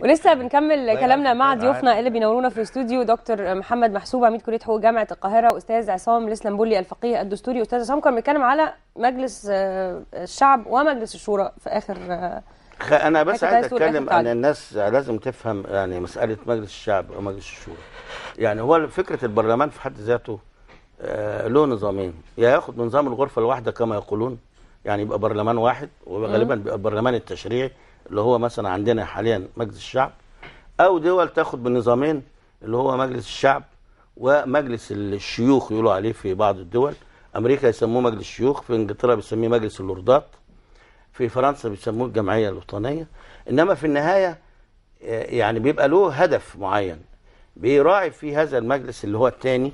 ولسه بنكمل كلامنا مع ضيوفنا اللي بينورونا في الاستوديو دكتور محمد محسوب عميد كليه حقوق جامعه القاهره واستاذ عصام الاسلامبولي الفقيه الدستوري استاذ عصام كان بيتكلم على مجلس آه، الشعب ومجلس الشورى في اخر انا بس عايز اتكلم ان الناس لازم تفهم يعني مساله مجلس الشعب ومجلس الشورى يعني هو فكره البرلمان في حد ذاته آه، له نظامين يا ياخد من نظام الغرفه الواحده كما يقولون يعني يبقى برلمان واحد وغالبا بيبقى البرلمان التشريعي اللي هو مثلا عندنا حاليا مجلس الشعب او دول تاخد بالنظامين اللي هو مجلس الشعب ومجلس الشيوخ يقولوا عليه في بعض الدول امريكا يسموه مجلس الشيوخ في انجلترا بيسميه مجلس اللوردات في فرنسا بيسموه الجمعيه الوطنيه انما في النهايه آه، يعني بيبقى له هدف معين بيراعي في هذا المجلس اللي هو الثاني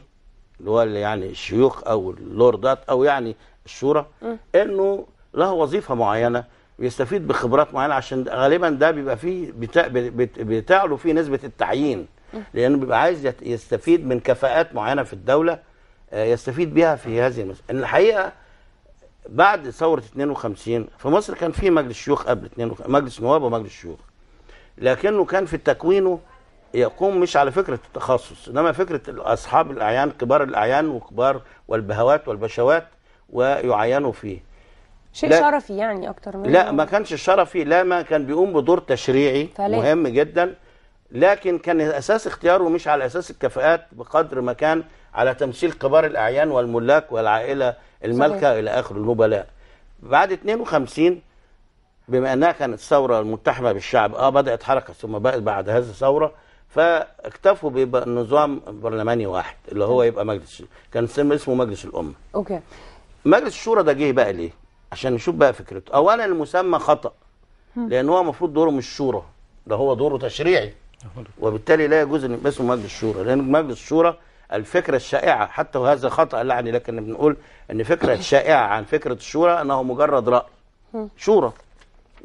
اللي هو يعني الشيوخ او اللوردات او يعني الشورى انه له وظيفه معينه ويستفيد بخبرات معينه عشان غالبا ده بيبقى فيه بتاع له فيه نسبه التعيين لانه بيبقى عايز يستفيد من كفاءات معينه في الدوله آه، يستفيد بها في هذه المسألة إن الحقيقه بعد ثوره 52 في مصر كان في مجلس شيوخ قبل 52 مجلس نواب ومجلس شيوخ لكنه كان في تكوينه يقوم مش على فكره التخصص انما فكره اصحاب الاعيان كبار الاعيان وكبار والبهوات والبشوات ويعينوا فيه شيء لا شرفي يعني اكتر من لا ما كانش شرفي لا ما كان بيقوم بدور تشريعي فليه. مهم جدا لكن كان اساس اختياره مش على اساس الكفاءات بقدر ما كان على تمثيل كبار الاعيان والملاك والعائله المالكه الى اخره النبلاء بعد 52 بما انها كانت ثوره المتحمه بالشعب اه بدات حركه ثم بقت بعد هذه الثوره فاكتفوا بنظام برلماني واحد اللي هو يبقى مجلس كان اسمه مجلس الامه اوكي مجلس الشورى ده جه بقى ليه عشان نشوف بقى فكرته اولا المسمى خطا لان هو المفروض دوره مش شورى ده هو دوره تشريعي وبالتالي لا يجوز ان يبقى اسمه مجلس الشورى لان مجلس الشورى الفكره الشائعه حتى وهذا خطا لعني لكن بنقول ان فكره شائعه عن فكره الشورى انه مجرد راي شورى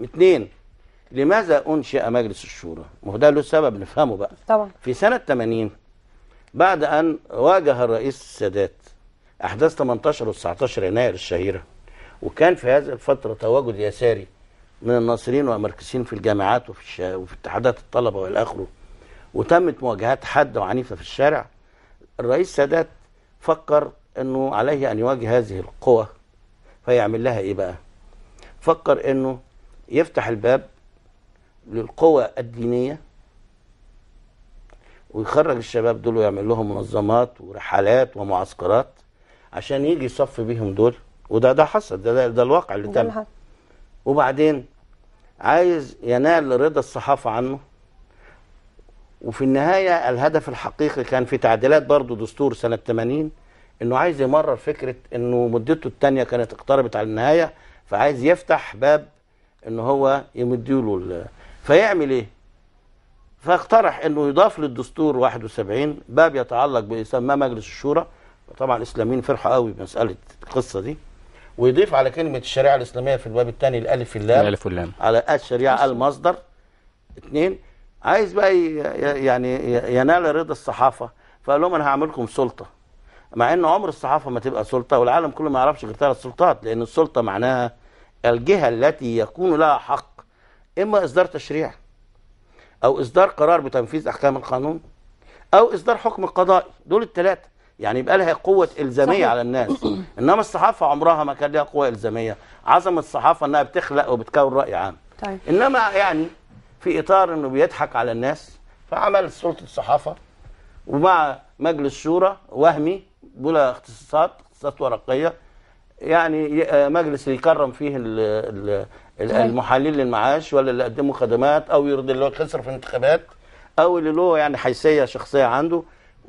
اثنين لماذا انشئ مجلس الشورى ما هو ده له سبب نفهمه بقى طبعا في سنه 80 بعد ان واجه الرئيس السادات احداث 18 و 19 يناير الشهيره وكان في هذه الفترة تواجد يساري من الناصرين ومركزين في الجامعات وفي, الش... وفي اتحادات الطلبة اخره وتمت مواجهات حادة وعنيفة في الشارع الرئيس سادات فكر أنه عليه أن يواجه هذه القوة فيعمل لها إيه بقى فكر أنه يفتح الباب للقوى الدينية ويخرج الشباب دول ويعمل لهم منظمات ورحلات ومعسكرات عشان يجي يصف بيهم دول وده ده حصل ده ده, ده الواقع اللي تم وبعدين عايز ينال رضا الصحافه عنه وفي النهايه الهدف الحقيقي كان في تعديلات برضه دستور سنه 80 انه عايز يمرر فكره انه مدته الثانيه كانت اقتربت على النهايه فعايز يفتح باب ان هو يمديله فيعمل ايه؟ فاقترح انه يضاف للدستور 71 باب يتعلق بيسمى مجلس الشورى طبعا الاسلاميين فرحوا قوي بمساله القصه دي ويضيف على كلمة الشريعة الإسلامية في الباب الثاني الألف واللام الألف واللام على الشريعة المصدر اثنين عايز بقى يعني ينال رضا الصحافة فقال لهم أنا هعمل لكم سلطة مع ان عمر الصحافه ما تبقى سلطه والعالم كله ما يعرفش غير ثلاث سلطات لان السلطه معناها الجهه التي يكون لها حق اما اصدار تشريع او اصدار قرار بتنفيذ احكام القانون او اصدار حكم قضائي دول الثلاثه يعني يبقى لها قوه الزاميه صحيح. على الناس انما الصحافه عمرها ما كان لها قوه الزاميه عظمه الصحافه انها بتخلق وبتكون راي عام طيب. انما يعني في اطار انه بيضحك على الناس فعمل سلطه الصحافه ومع مجلس شورى وهمي بلا اختصاصات اختصاصات ورقيه يعني آه، مجلس يكرم فيه الـ ال المحلل للمعاش ولا اللي قدموا خدمات او يرضي اللي هو خسر في الانتخابات او اللي له يعني حيثيه شخصيه عنده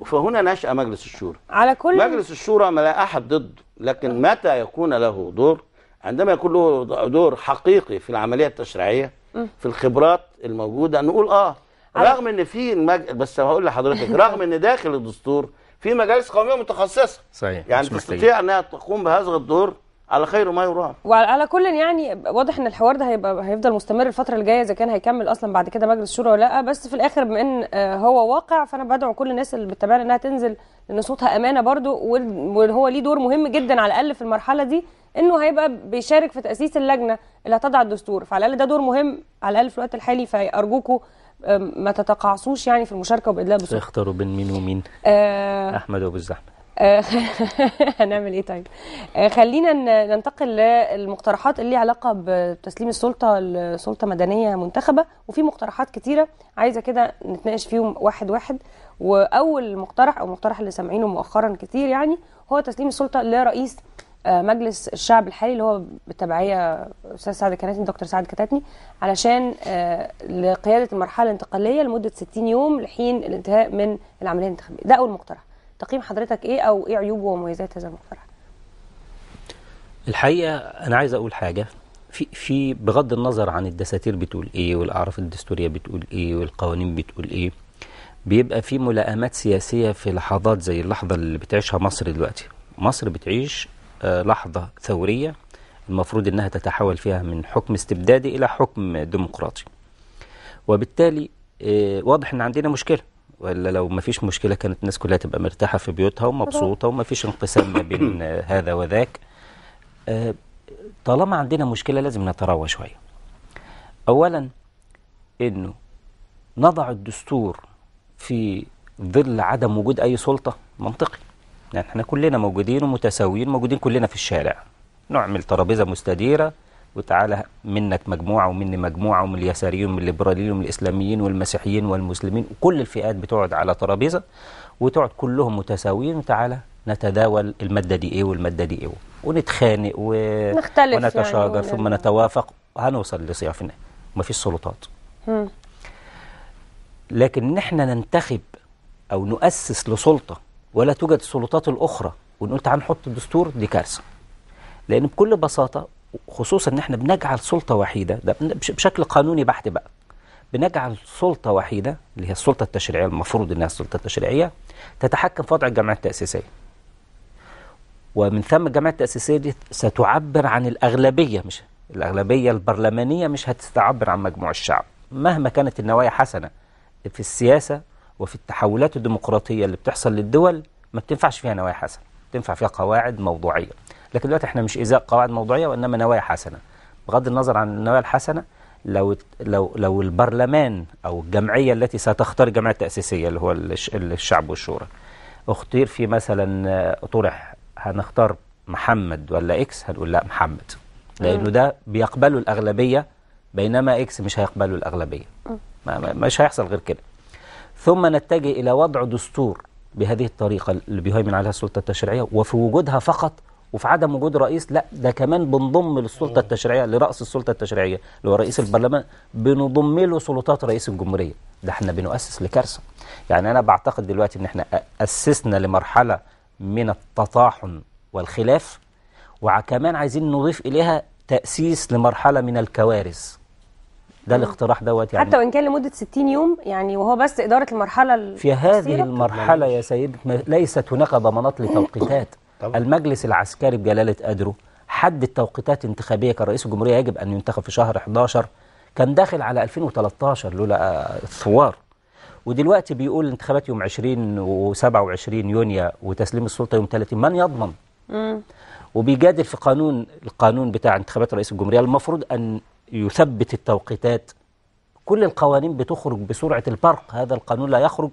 فهنا نشأ مجلس الشورى على كل مجلس الشورى ما لا أحد ضده لكن متى يكون له دور عندما يكون له دور حقيقي في العملية التشريعية في الخبرات الموجودة نقول آه رغم ان في المج... بس هقول لحضرتك رغم ان داخل الدستور في مجالس قوميه متخصصه صحيح يعني تستطيع انها تقوم بهذا الدور على خير ما يرام وعلى كل يعني واضح ان الحوار ده هيبقى هيفضل مستمر الفتره الجايه اذا كان هيكمل اصلا بعد كده مجلس الشورى ولا لا بس في الاخر بما ان آه، هو واقع فانا بدعو كل الناس اللي بتتابعنا انها تنزل لان صوتها امانه برضو وهو ليه دور مهم جدا على الاقل في المرحله دي انه هيبقى بيشارك في تاسيس اللجنه اللي هتضع الدستور فعلى الاقل ده دور مهم على الاقل في الوقت الحالي فارجوكم آه، ما تتقاعسوش يعني في المشاركه وبادلاء بصوت اختاروا بين مين ومين آه احمد وابو الزحمه آه، هنعمل ايه طيب آه، خلينا ننتقل للمقترحات اللي علاقه بتسليم السلطه لسلطه مدنيه منتخبه وفي مقترحات كتيره عايزه كده نتناقش فيهم واحد واحد واول مقترح او المقترح اللي سامعينه مؤخرا كتير يعني هو تسليم السلطه لرئيس آه، مجلس الشعب الحالي اللي هو بالتبعيه استاذ سعد كناتني دكتور سعد كتاتني علشان لقياده المرحله الانتقاليه لمده 60 يوم لحين الانتهاء من العمليه الانتخابيه ده اول مقترح تقييم حضرتك ايه او ايه عيوبه ومميزات هذا المقترح الحقيقه انا عايز اقول حاجه في في بغض النظر عن الدساتير بتقول ايه والاعراف الدستوريه بتقول ايه والقوانين بتقول ايه بيبقى في ملائمات سياسيه في لحظات زي اللحظه اللي بتعيشها مصر دلوقتي مصر بتعيش آه، لحظه ثوريه المفروض انها تتحول فيها من حكم استبدادي الى حكم ديمقراطي وبالتالي آه، واضح ان عندنا مشكله ولا لو ما فيش مشكله كانت الناس كلها تبقى مرتاحه في بيوتها ومبسوطه وما فيش انقسام ما بين آه، هذا وذاك آه، طالما عندنا مشكله لازم نتروى شويه اولا انه نضع الدستور في ظل عدم وجود اي سلطه منطقي يعني احنا كلنا موجودين ومتساويين موجودين كلنا في الشارع نعمل ترابيزه مستديره وتعالى منك مجموعة ومني مجموعة ومن اليساريين ومن الليبراليين ومن الإسلاميين والمسيحيين والمسلمين كل الفئات بتقعد على ترابيزة وتقعد كلهم متساويين وتعالى نتداول المادة دي إيه والمادة دي إيه ونتخانق و... يعني ونتشاجر يعني ثم نتوافق هنوصل لصيافنا في النهاية مفيش سلطات لكن ان احنا ننتخب أو نؤسس لسلطة ولا توجد السلطات الأخرى ونقول تعال نحط الدستور دي كارثة لأن بكل بساطة خصوصا ان احنا بنجعل سلطه وحيده ده بشكل قانوني بحت بقى بنجعل سلطه وحيده اللي هي السلطه التشريعيه المفروض انها السلطه التشريعيه تتحكم في وضع الجامعات التاسيسيه ومن ثم الجمعيه التاسيسيه دي ستعبر عن الاغلبيه مش الاغلبيه البرلمانيه مش هتستعبر عن مجموع الشعب مهما كانت النوايا حسنه في السياسه وفي التحولات الديمقراطيه اللي بتحصل للدول ما بتنفعش فيها نوايا حسنه بتنفع فيها قواعد موضوعيه لكن دلوقتي احنا مش إزاء قواعد موضوعية وإنما نوايا حسنة بغض النظر عن النوايا الحسنة لو لو لو البرلمان أو الجمعية التي ستختار الجمعية التأسيسية اللي هو الشعب والشورى اختير في مثلا آه، طرح هنختار محمد ولا إكس هنقول لا محمد لأنه ده بيقبله الأغلبية بينما إكس مش هيقبله الأغلبية مش هيحصل غير كده ثم نتجه إلى وضع دستور بهذه الطريقة اللي بيهيمن عليها السلطة التشريعية وفي وجودها فقط وفي عدم وجود رئيس لا ده كمان بنضم للسلطه التشريعيه لراس السلطه التشريعيه اللي هو رئيس البرلمان بنضم له سلطات رئيس الجمهوريه ده احنا بنؤسس لكارثه يعني انا بعتقد دلوقتي ان احنا اسسنا لمرحله من التطاحن والخلاف وكمان عايزين نضيف اليها تاسيس لمرحله من الكوارث ده الاقتراح دوت يعني حتى وان كان لمده 60 يوم يعني وهو بس اداره المرحله في هذه المرحله يا سيد ليست هناك ضمانات لتوقيتات طبعا. المجلس العسكري بجلالة قدره حد التوقيتات انتخابية كان رئيس الجمهورية يجب أن ينتخب في شهر 11 كان داخل على 2013 لولا الثوار آه، ودلوقتي بيقول انتخابات يوم 20 و27 يونيو وتسليم السلطة يوم 30 من يضمن؟ مم. وبيجادل في قانون القانون بتاع انتخابات رئيس الجمهورية المفروض أن يثبت التوقيتات كل القوانين بتخرج بسرعة البرق هذا القانون لا يخرج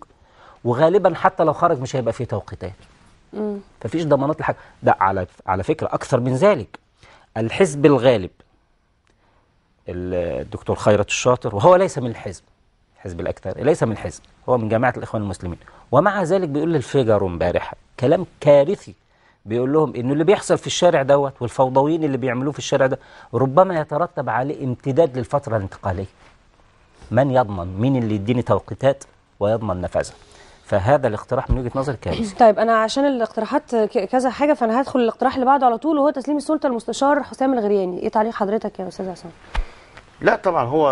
وغالبا حتى لو خرج مش هيبقى فيه توقيتات مفيش ضمانات لحاجه ده على على فكره اكثر من ذلك الحزب الغالب الدكتور خيرت الشاطر وهو ليس من الحزب حزب الاكثر ليس من الحزب هو من جماعه الاخوان المسلمين ومع ذلك بيقول للفيجارو امبارح كلام كارثي بيقول لهم ان اللي بيحصل في الشارع دوت والفوضويين اللي بيعملوه في الشارع ده ربما يترتب عليه امتداد للفتره الانتقاليه من يضمن مين اللي يديني توقيتات ويضمن نفاذها فهذا الاقتراح من وجهه نظري يعني. كارثي. طيب انا عشان الاقتراحات كذا حاجه فانا هدخل الاقتراح اللي بعده على طول وهو تسليم السلطه المستشار حسام الغرياني، ايه تعليق حضرتك يا استاذ عصام؟ لا طبعا هو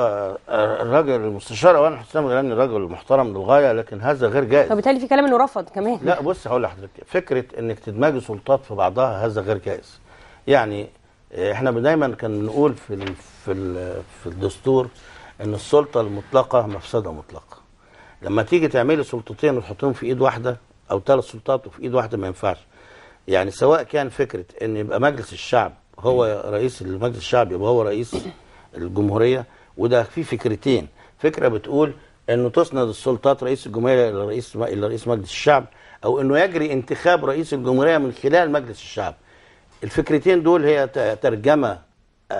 الراجل المستشار اولا حسام الغرياني رجل محترم للغايه لكن هذا غير جائز. فبالتالي في كلام انه رفض كمان. لا بص هقول لحضرتك فكره انك تدمجي سلطات في بعضها هذا غير جائز. يعني إيه، احنا دايما كان نقول في في في الدستور ان السلطه المطلقه مفسده مطلقه. لما تيجي تعملي سلطتين وتحطيهم في ايد واحده او ثلاث سلطات وفي ايد واحده ما ينفعش يعني سواء كان فكره ان يبقى مجلس الشعب هو رئيس المجلس الشعب يبقى هو رئيس الجمهوريه وده في فكرتين فكره بتقول انه تسند السلطات رئيس الجمهوريه الى رئيس الى رئيس مجلس الشعب او انه يجري انتخاب رئيس الجمهوريه من خلال مجلس الشعب الفكرتين دول هي ترجمه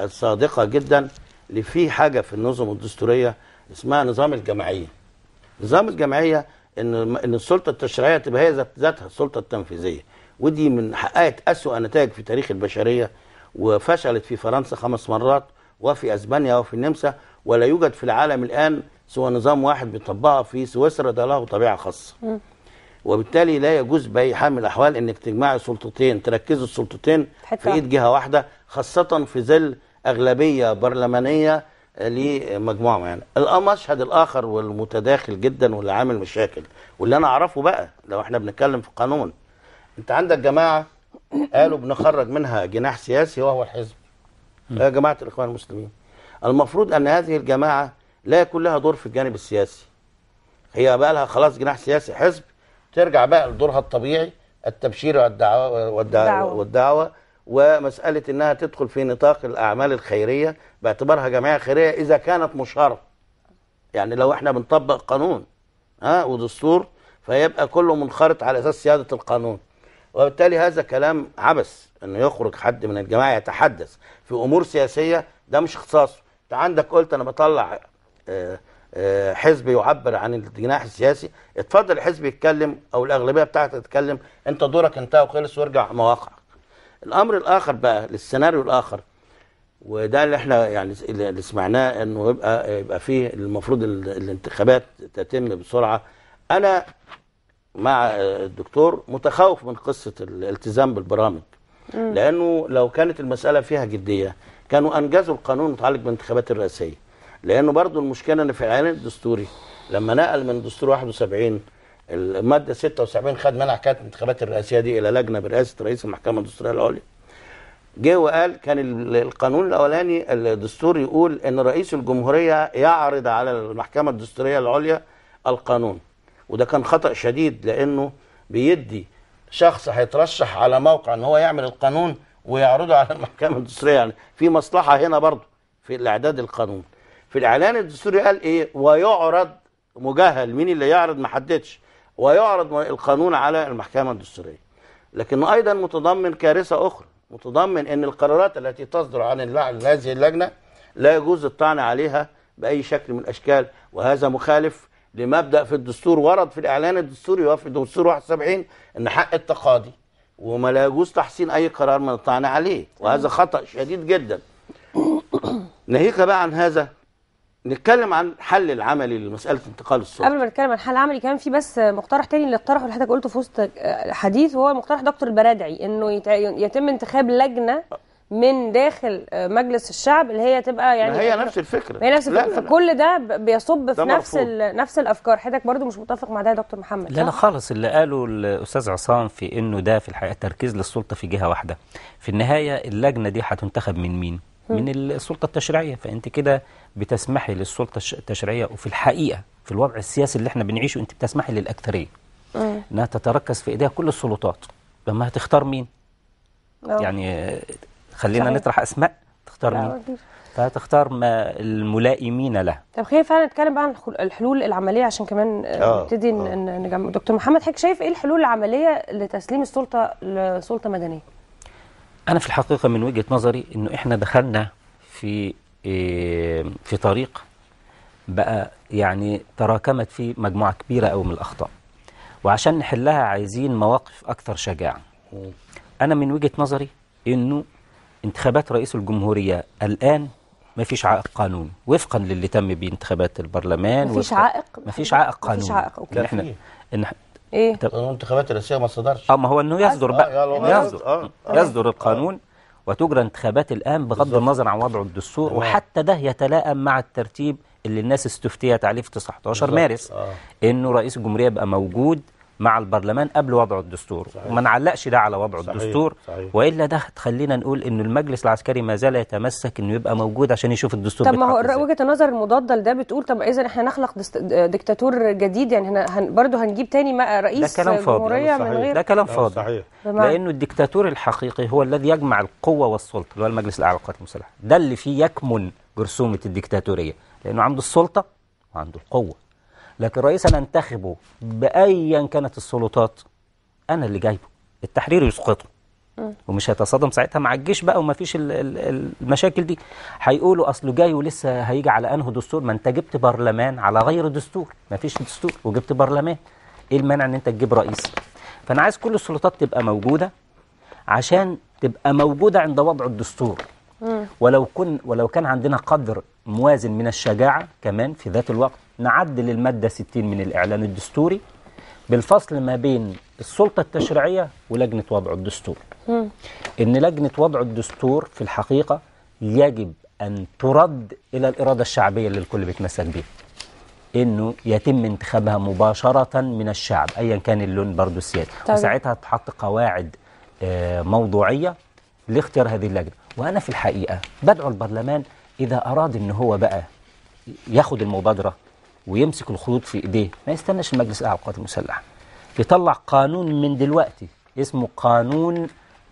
صادقه جدا لفي حاجه في النظم الدستوريه اسمها نظام الجمعيه نظام الجمعيه ان ان السلطه التشريعيه تبقى هي ذاتها السلطه التنفيذيه ودي من حققت اسوا نتائج في تاريخ البشريه وفشلت في فرنسا خمس مرات وفي اسبانيا وفي النمسا ولا يوجد في العالم الان سوى نظام واحد بيطبقها في سويسرا ده له طبيعه خاصه وبالتالي لا يجوز باي حال من الاحوال انك تجمعي سلطتين تركز السلطتين في ايد جهه واحده خاصه في ظل اغلبيه برلمانيه لمجموعه معينه المشهد الاخر والمتداخل جدا واللي عامل مشاكل واللي انا اعرفه بقى لو احنا بنتكلم في قانون انت عندك جماعه قالوا بنخرج منها جناح سياسي وهو الحزب يا جماعه الاخوان المسلمين المفروض ان هذه الجماعه لا يكون لها دور في الجانب السياسي هي بقى لها خلاص جناح سياسي حزب ترجع بقى لدورها الطبيعي التبشير والدعوه والدعوه, والدعوة ومسألة أنها تدخل في نطاق الأعمال الخيرية باعتبارها جمعية خيرية إذا كانت مشارة يعني لو احنا بنطبق قانون ها ودستور فيبقى كله منخرط على أساس سيادة القانون وبالتالي هذا كلام عبث انه يخرج حد من الجماعه يتحدث في امور سياسيه ده مش اختصاصه انت عندك قلت انا بطلع آه، آه، حزب يعبر عن الجناح السياسي اتفضل الحزب يتكلم او الاغلبيه بتاعته تتكلم انت دورك انتهى وخلص وارجع مواقعك الامر الاخر بقى للسيناريو الاخر وده اللي احنا يعني اللي سمعناه انه يبقى يبقى فيه المفروض الانتخابات تتم بسرعه انا مع الدكتور متخوف من قصه الالتزام بالبرامج لانه لو كانت المساله فيها جديه كانوا انجزوا القانون المتعلق بالانتخابات الرئاسيه لانه برضو المشكله ان في العين الدستوري لما نقل من دستور 71 الماده 76 خد منع كانت الانتخابات الرئاسيه دي الى لجنه برئاسه رئيس المحكمه الدستوريه العليا جه وقال كان القانون الاولاني الدستور يقول ان رئيس الجمهوريه يعرض على المحكمه الدستوريه العليا القانون وده كان خطا شديد لانه بيدي شخص هيترشح على موقع ان هو يعمل القانون ويعرضه على المحكمه الدستوريه يعني في مصلحه هنا برضه في الاعداد القانون في الاعلان الدستوري قال ايه ويعرض مجهل مين اللي يعرض ما حددش ويعرض القانون على المحكمة الدستورية لكنه أيضا متضمن كارثة أخرى متضمن أن القرارات التي تصدر عن هذه اللجنة لا يجوز الطعن عليها بأي شكل من الأشكال وهذا مخالف لمبدأ في الدستور ورد في الإعلان الدستوري وفي الدستور 71 أن حق التقاضي وما لا يجوز تحسين أي قرار من الطعن عليه وهذا خطأ شديد جدا ناهيك بقى عن هذا نتكلم عن الحل العملي لمساله انتقال الصوت قبل ما نتكلم عن حل عملي كمان في بس مقترح تاني اللي اقترحه اللي حضرتك قلته في وسط الحديث وهو مقترح دكتور البرادعي انه يتم انتخاب لجنه من داخل مجلس الشعب اللي هي تبقى يعني ما هي يعني نفس الفكره هي نفس الفكره فكل ده بيصب في نفس نفس الافكار حضرتك برضو مش متفق مع ده يا دكتور محمد لا لا خالص اللي قاله الاستاذ عصام في انه ده في الحقيقه تركيز للسلطه في جهه واحده في النهايه اللجنه دي هتنتخب من مين من السلطه التشريعيه فانت كده بتسمحي للسلطه التشريعيه وفي الحقيقه في الوضع السياسي اللي احنا بنعيشه انت بتسمحي للاكثريه انها تتركز في ايديها كل السلطات لما هتختار مين أوه. يعني خلينا صحيح. نطرح اسماء تختار مين فهتختار ما الملائمين له طب خلينا فعلا نتكلم بقى عن الحلول العمليه عشان كمان آه، نبتدي آه. نجمع دكتور محمد حك شايف ايه الحلول العمليه لتسليم السلطه لسلطه مدنيه انا في الحقيقه من وجهه نظري انه احنا دخلنا في إيه، في طريق بقى يعني تراكمت فيه مجموعة كبيرة قوي من الأخطاء وعشان نحلها عايزين مواقف أكثر شجاعة أنا من وجهة نظري أنه انتخابات رئيس الجمهورية الآن ما فيش عائق قانوني وفقا للي تم بيه انتخابات البرلمان ما فيش عائق ما فيش عائق قانوني مفيش عائق اوكي احنا ايه طب الانتخابات الرئاسيه ما صدرش اه ما هو انه يصدر آه، بقى آه يصدر آه يصدر, آه،, آه يصدر القانون وتجرى انتخابات الآن بغض بالزبط. النظر عن وضعه الدستور أوه. وحتى ده يتلائم مع الترتيب اللي الناس استفتيت عليه في 19 مارس آه. انه رئيس الجمهوريه يبقى موجود مع البرلمان قبل وضع الدستور صحيح. وما نعلقش ده على وضع صحيح. الدستور صحيح. والا ده هتخلينا نقول إن المجلس العسكري ما زال يتمسك انه يبقى موجود عشان يشوف الدستور طب ما هو وجهه النظر المضاده لده بتقول طب اذا احنا نخلق دكتاتور جديد يعني احنا هن برضه هنجيب تاني رئيس ده كلام جمهوريه فاضل. يعني من غير ده كلام آه، فاضي صحيح. لانه الدكتاتور الحقيقي هو الذي يجمع القوه والسلطه اللي هو المجلس الاعلى للقوات المسلحه ده اللي فيه يكمن جرثومه الدكتاتوريه لانه عنده السلطه وعنده القوه لكن رئيس أنا أنتخبه بأيا كانت السلطات أنا اللي جايبه التحرير يسقطه ومش هيتصادم ساعتها مع الجيش بقى وما فيش المشاكل دي هيقولوا اصله جاي ولسه هيجي على انه دستور ما انت جبت برلمان على غير دستور ما فيش دستور وجبت برلمان ايه المانع ان انت تجيب رئيس فانا عايز كل السلطات تبقى موجوده عشان تبقى موجوده عند وضع الدستور ولو كن ولو كان عندنا قدر موازن من الشجاعه كمان في ذات الوقت نعدل المادة 60 من الإعلان الدستوري بالفصل ما بين السلطة التشريعية ولجنة وضع الدستور إن لجنة وضع الدستور في الحقيقة يجب أن ترد إلى الإرادة الشعبية اللي الكل بيتمثل بها انه يتم انتخابها مباشره من الشعب ايا كان اللون برضو السياسي طيب. وساعتها تحط قواعد آه، موضوعيه لاختيار هذه اللجنه وانا في الحقيقه بدعو البرلمان اذا اراد ان هو بقى ياخد المبادره ويمسك الخيوط في ايديه ما يستناش المجلس الاعلى للقوات المسلحه يطلع قانون من دلوقتي اسمه قانون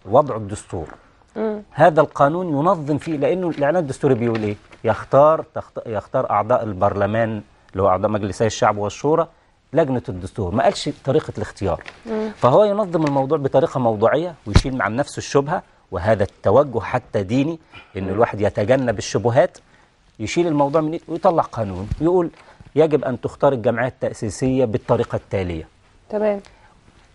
وضع الدستور مم. هذا القانون ينظم فيه لانه الاعلان الدستوري بيقول ايه يختار تخت... يختار اعضاء البرلمان اللي هو اعضاء مجلسي الشعب والشورى لجنه الدستور ما قالش طريقه الاختيار مم. فهو ينظم الموضوع بطريقه موضوعيه ويشيل مع نفسه الشبهه وهذا التوجه حتى ديني ان الواحد يتجنب الشبهات يشيل الموضوع من ويطلع قانون يقول يجب أن تختار الجمعية التأسيسية بالطريقة التالية تمام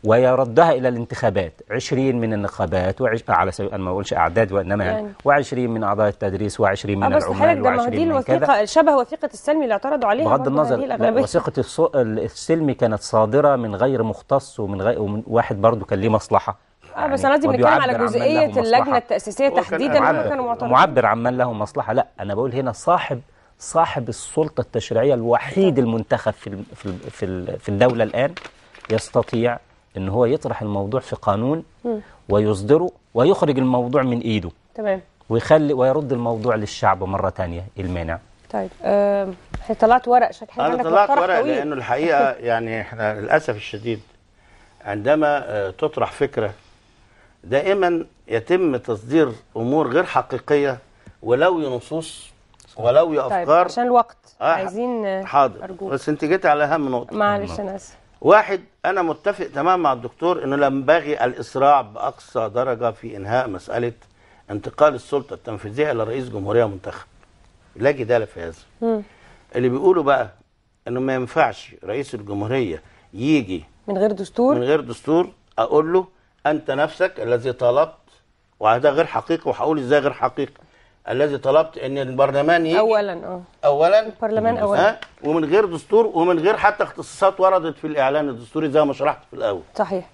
ويردها إلى الانتخابات 20 من النخبات وعش... على سبيل أنا ما أقولش أعداد وإنما يعني. يعني. و20 من أعضاء التدريس و20 من آه، العمال و20 دي الوثيقة شبه وثيقة السلمي اللي اعترضوا عليها بغض النظر وثيقة السلمي كانت صادرة من غير مختص ومن غير ومن واحد برضه كان ليه مصلحة يعني اه بس يعني انا قصدي بنتكلم على جزئيه اللجنه التاسيسيه تحديدا هم كانوا معترضين معبر عن من له مصلحه لا انا بقول هنا صاحب صاحب السلطة التشريعية الوحيد المنتخب في في في الدولة الآن يستطيع ان هو يطرح الموضوع في قانون ويصدره ويخرج الموضوع من ايده تمام ويخلي ويرد الموضوع للشعب مره ثانيه المانع طيب أه طلعت ورق شكلك انا طلعت ورق طويل. لانه الحقيقه يعني احنا للاسف الشديد عندما آه، تطرح فكره دائما يتم تصدير امور غير حقيقيه ولو نصوص ولو يا طيب عشان الوقت آه عايزين حاضر أرجوك. بس انت جيت على اهم نقطه معلش انا اسف واحد انا متفق تمام مع الدكتور انه ينبغي الاسراع باقصى درجه في انهاء مساله انتقال السلطه التنفيذيه الى رئيس جمهوريه منتخب لا جدال في هذا اللي بيقولوا بقى انه ما ينفعش رئيس الجمهوريه يجي من غير دستور من غير دستور اقول له انت نفسك الذي طلبت وده غير حقيقي وهقول ازاي غير حقيقي الذي طلبت ان البرلمان يجي اولا اه اولا البرلمان اولا آه؟ ومن غير دستور ومن غير حتى اختصاصات وردت في الاعلان الدستوري زي ما شرحت في الاول صحيح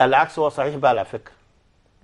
العكس هو صحيح بقى على فكره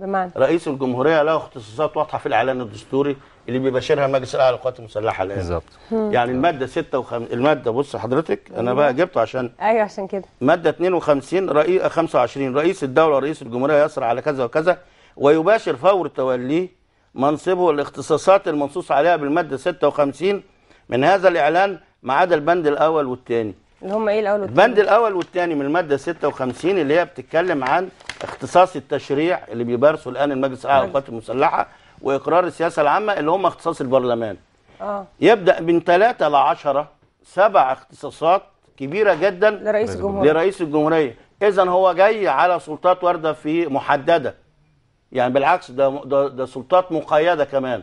بمعنى رئيس الجمهوريه له اختصاصات واضحه في الاعلان الدستوري اللي بيباشرها المجلس الاعلى للقوات المسلحه الان بالظبط يعني الماده 56 الماده بص حضرتك انا بقى جبته عشان ايوه عشان كده ماده 52 رئيس 25 رئيس الدوله ورئيس الجمهوريه يصر على كذا وكذا ويباشر فور توليه منصبه الاختصاصات المنصوص عليها بالمادة 56 من هذا الإعلان ما عدا البند الأول والثاني اللي هم إيه الأول والثاني؟ البند الأول والثاني من المادة 56 اللي هي بتتكلم عن اختصاص التشريع اللي بيمارسه الآن المجلس الأعلى أيوة. للقوات المسلحة وإقرار السياسة العامة اللي هم اختصاص البرلمان. آه. يبدأ من 3 ل 10 سبع اختصاصات كبيرة جدا لرئيس الجمهورية لرئيس الجمهورية إذا هو جاي على سلطات واردة في محددة يعني بالعكس ده ده, ده سلطات مقيده كمان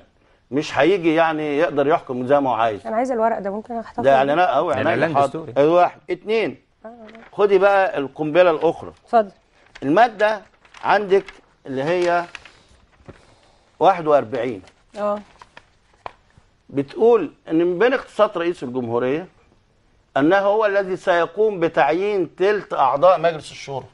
مش هيجي يعني يقدر يحكم زي ما هو عايز انا عايز الورق ده ممكن احتفظ ده يعني اعلان او اعلان دستوري إيه، واحد اتنين آه، آه. خدي بقى القنبله الاخرى اتفضل الماده عندك اللي هي 41 اه بتقول ان من بين اقتصاد رئيس الجمهوريه انه هو الذي سيقوم بتعيين ثلث اعضاء مجلس الشورى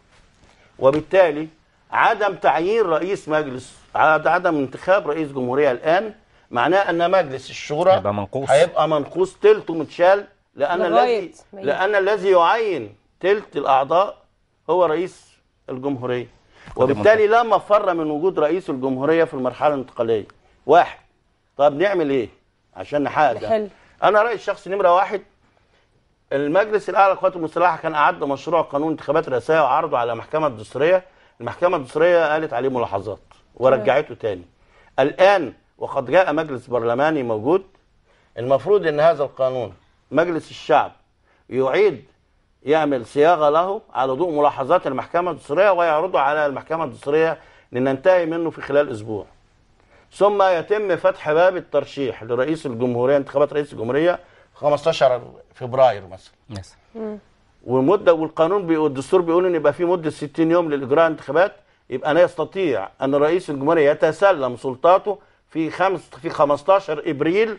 وبالتالي عدم تعيين رئيس مجلس عدم انتخاب رئيس جمهوريه الان معناه ان مجلس الشورى هيبقى منقوص هيبقى منقوص ثلثه متشال لان الذي لان الذي يعين ثلث الاعضاء هو رئيس الجمهوريه وبالتالي لا مفر من وجود رئيس الجمهوريه في المرحله الانتقاليه واحد طب نعمل ايه عشان نحقق ده انا رايي الشخصي نمره واحد المجلس الاعلى للقوات المسلحه كان اعد مشروع قانون انتخابات رئاسيه وعرضه على محكمه الدستوريه المحكمة المصرية قالت عليه ملاحظات ورجعته تاني الآن وقد جاء مجلس برلماني موجود المفروض ان هذا القانون مجلس الشعب يعيد يعمل صياغه له على ضوء ملاحظات المحكمه الدستوريه ويعرضه على المحكمه الدستوريه لننتهي منه في خلال اسبوع. ثم يتم فتح باب الترشيح لرئيس الجمهوريه انتخابات رئيس الجمهوريه 15 فبراير مثلا. مثلا. ومده والقانون بيقول الدستور بيقول ان يبقى في مده 60 يوم للاجراء انتخابات يبقى انا يستطيع ان رئيس الجمهوريه يتسلم سلطاته في خمس في 15 ابريل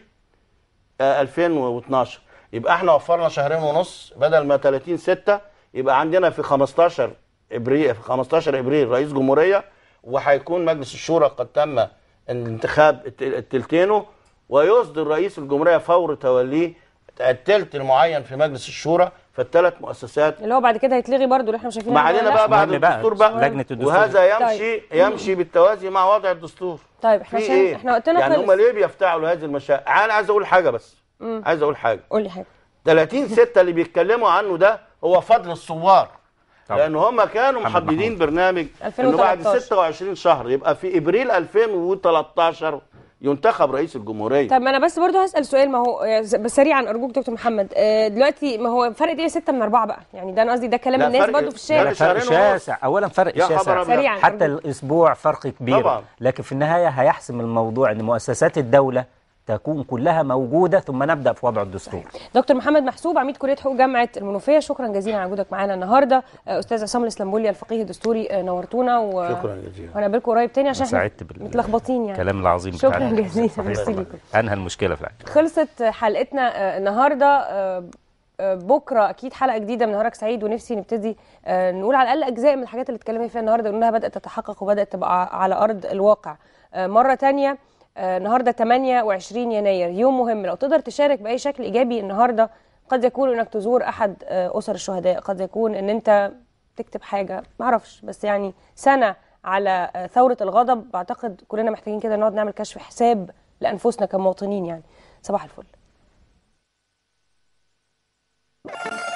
2012 آه، يبقى احنا وفرنا شهرين ونص بدل ما 30 6 يبقى عندنا في 15 ابريل في 15 ابريل رئيس جمهوريه وهيكون مجلس الشورى قد تم انتخاب التلتينه ويصدر رئيس الجمهوريه فور توليه التلت المعين في مجلس الشورى فالثلاث مؤسسات اللي هو بعد كده هيتلغي برضه اللي احنا شايفينه ما علينا بقى بعد الدستور بقى لجنه الدستور وهذا طيب. يمشي طيب. يمشي بالتوازي مع وضع الدستور طيب احنا إيه؟ احنا وقتنا يعني هم ليه بيفتعلوا هذه المشاكل انا عايز اقول حاجه بس مم. عايز اقول حاجه قول لي حاجه 30 6 اللي بيتكلموا عنه ده هو فضل الثوار لان هم كانوا محددين برنامج انه بعد 26 شهر يبقى في ابريل 2013 ينتخب رئيس الجمهوريه طب ما انا بس برضو هسال سؤال ما هو آه، بس سريعا ارجوك دكتور محمد آه، دلوقتي ما هو فرق ايه 6 من 4 بقى يعني ده انا قصدي ده كلام الناس برضو في الشارع فرق شاسع اولا فرق شاسع سريعا حتى الاسبوع فرق كبير طبعا. لكن في النهايه هيحسم الموضوع ان مؤسسات الدوله تكون كلها موجودة ثم نبدأ في وضع الدستور دكتور محمد محسوب عميد كلية حقوق جامعة المنوفية شكرا جزيلا على وجودك معانا النهاردة أستاذ عصام الإسلامبولي الفقيه الدستوري آه، نورتونا و... شكرا جزيلا وأنا بالكم قريب تاني عشان بال... متلخبطين يعني الكلام العظيم شكرا جزيلا أنهى المشكلة فعلا خلصت حلقتنا آه، النهاردة آه، بكره اكيد حلقه جديده من نهارك سعيد ونفسي نبتدي نقول على الاقل اجزاء من الحاجات اللي اتكلمنا فيها النهارده انها بدات تتحقق وبدات تبقى على ارض الواقع مره تانية آه، النهارده 28 يناير يوم مهم لو تقدر تشارك باي شكل ايجابي النهارده قد يكون انك تزور احد آه، اسر الشهداء قد يكون ان انت تكتب حاجه معرفش بس يعني سنه على آه، ثوره الغضب اعتقد كلنا محتاجين كده نقعد نعمل كشف حساب لانفسنا كمواطنين يعني صباح الفل